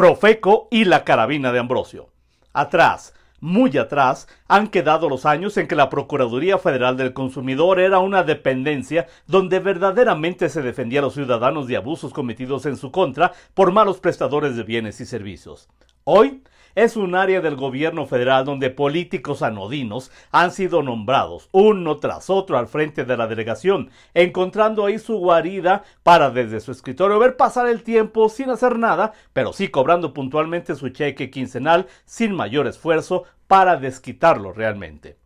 Profeco y la carabina de Ambrosio. Atrás, muy atrás, han quedado los años en que la Procuraduría Federal del Consumidor era una dependencia donde verdaderamente se defendía a los ciudadanos de abusos cometidos en su contra por malos prestadores de bienes y servicios. Hoy, es un área del gobierno federal donde políticos anodinos han sido nombrados uno tras otro al frente de la delegación, encontrando ahí su guarida para desde su escritorio ver pasar el tiempo sin hacer nada, pero sí cobrando puntualmente su cheque quincenal sin mayor esfuerzo para desquitarlo realmente.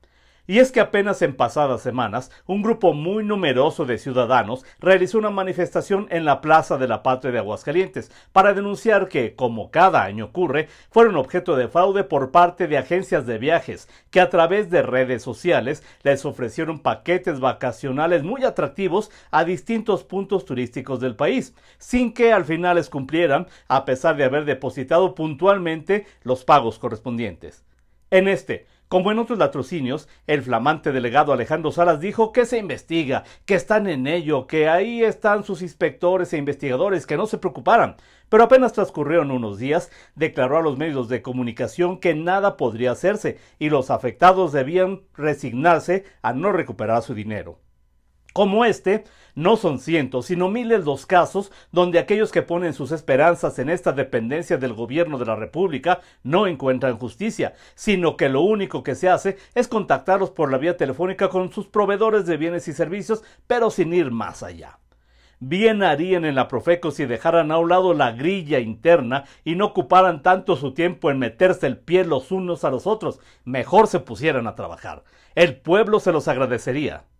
Y es que apenas en pasadas semanas, un grupo muy numeroso de ciudadanos realizó una manifestación en la Plaza de la Patria de Aguascalientes para denunciar que, como cada año ocurre, fueron objeto de fraude por parte de agencias de viajes que a través de redes sociales les ofrecieron paquetes vacacionales muy atractivos a distintos puntos turísticos del país, sin que al final les cumplieran, a pesar de haber depositado puntualmente los pagos correspondientes. En este como en otros latrocinios, el flamante delegado Alejandro Salas dijo que se investiga, que están en ello, que ahí están sus inspectores e investigadores, que no se preocuparan. Pero apenas transcurrieron unos días, declaró a los medios de comunicación que nada podría hacerse y los afectados debían resignarse a no recuperar su dinero. Como este, no son cientos, sino miles los casos donde aquellos que ponen sus esperanzas en esta dependencia del gobierno de la República no encuentran justicia, sino que lo único que se hace es contactarlos por la vía telefónica con sus proveedores de bienes y servicios, pero sin ir más allá. Bien harían en la Profeco si dejaran a un lado la grilla interna y no ocuparan tanto su tiempo en meterse el pie los unos a los otros, mejor se pusieran a trabajar. El pueblo se los agradecería.